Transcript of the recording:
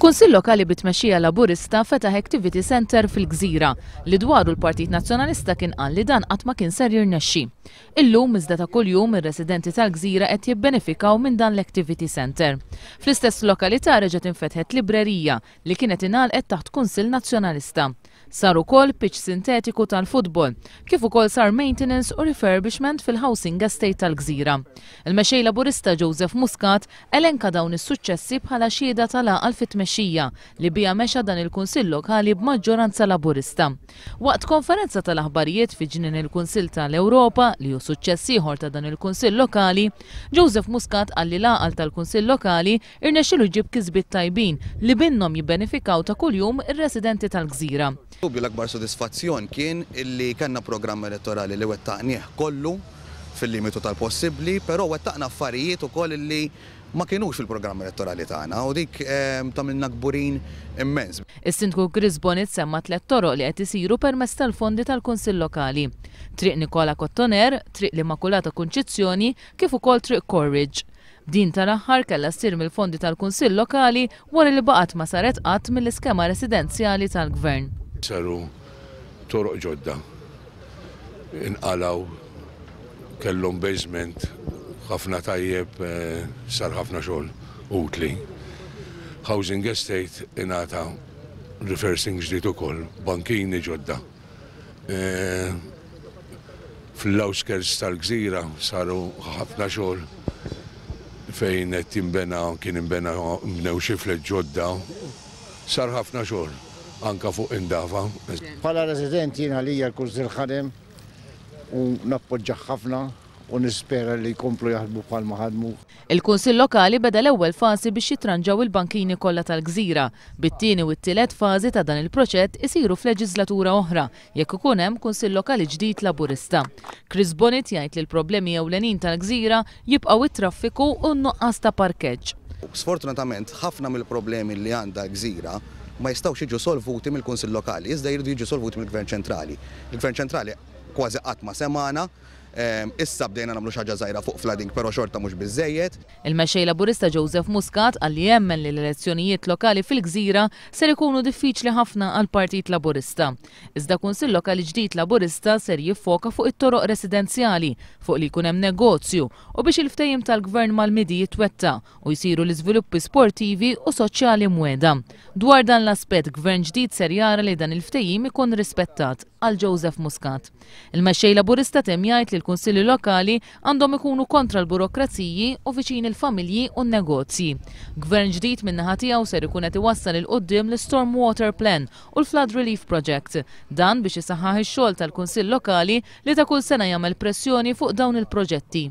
Kunsill Lokali bitmexija tmexxija Laburista fetaħ Activity Center fil-Gżira li dwaru l-Partit Nazzjonalista kien qal li dan qatt ma kien ser jirnexxi. Illum iżda ta' kuljum ir-residenti tal-Gżira qed jibbenefikaw minn dan l-Activity Center. Fl-istess lokalità reġgħet infetħet librerija li kienet ingħalqet taħt Kunsill Nazzjonalista. Sar ukoll pitch sintetiku tal-futbol, kif ukoll sar maintenance u refurbishment fil-housing estate tal-gżira. Il-mexej laburista Joseph Muscat elenka dawn is-suċċessi bħala xieda tal-aqal fit-tmexxija li bija mexa dan il-Kunsill Lokali b'maġġoranza laburista. Waqt konferenza tal-aħbarijiet fi ġnien il-Kunsill tal-Ewropa li hu suċċess ieħor ta' dan il-Kunsill Lokali, Joseph Muscat għalli laqal tal-Kunsill Lokali irnexxilu ġib kisbit tajbin li binnhom jibbenefikaw ta' kuljum ir-residenti tal-gżira. Dubju l-akbar sodisfazzjon kien illi kanna programm elettorali li wettaqnieh kollu fil-limitu tal-possibli, pero wettaqna affarijiet u koll illi ma kienux fil-programm elettorali tagħna u dik eh, tamilna kburin immens. Is-Sindku Grisbonit semma tliet toroq li qed isiru permezz tal-fondi tal-Kunsill Lokali. Triq Nikola Kottoner, triq l-Immakulata Kunċizzjoni kif ukoll triq Corridge. Din tal-aħħar kellha ssir mill-fondi tal-Kunsill Lokali wara li baqgħet ma saret qatt mill-iskema residenzjali tal-Gvern. Saru toroq ġodda, inqalaw, kellhom basement, ħafna tajjeb, eh, sar ħafna xogħol utli. Housing estate inata reversing u ukoll, bankini ġodda. Eh, fl-outskirts tal-gżira saru ħafna xogħol fejn qed jinbena kien imbena mnew xi ġodda sar ħafna xogħol anka fuq indafa. Pala rezident jina li l il-ħadem u nappoġġa ħafna u nispera li jkomplu jahdmu bħal maħadmu. Il-Kunsill Lokali beda l-ewwel fasi biex jitranġaw il-bankini kollha tal-Gżira. Bit-tieni u t-tielet fażi ta' dan il-proċett isiru f'leġislatura oħra jekk ikun hemm Kunsill Lokali ġdid laburista. Chris Bonnet jgħid li l-problemi ewlenin tal-Gżira jibqgħu it-traffiku u n-nuqqas ta' parkeġġ. Sfortunatament, ħafna mill-problemi li għandha gżira ma jistawx jiġu solvuti mill-Kunsill Lokali, jizda jridu jiġu solvuti mill-Gvern Ċentrali. Il-Gvern Ċentrali kważi għatma semana Ehm, issa bdejna namlu xaġa zaħira fuq flooding, pero xorta mux bizzejiet. Il-mexej laburista Joseph Muscat għalli jemmen li l-elezzjonijiet lokali fil-gżira ser ikunu diffiċli ħafna għal partit laburista. Iżda kunsil lokali ġdid laburista ser jiffoka fuq it-toroq residenzjali, fuq li kunem negozju u biex il-ftejim tal-gvern mal-midi jitwetta u jisiru l-izviluppi sportivi u soċjali mweda. Dwar dan l-aspet gvern ġdid ser jara li dan il-ftejim ikun rispettat għal Joseph Muscat. Il-mexej laburista temjajt li il-kunsilli lokali għandhom ikunu kontra l-burokraziji u viċin il-familji u n-negozji. Gvern ġdid minnaħa tiegħu ser ikunet qed iwassal il qoddim l-Stormwater Plan u l-Flood Relief Project. Dan biex isaħħaħ xol xogħol tal-Kunsill Lokali li ta' kull sena jagħmel pressjoni fuq dawn il-proġetti.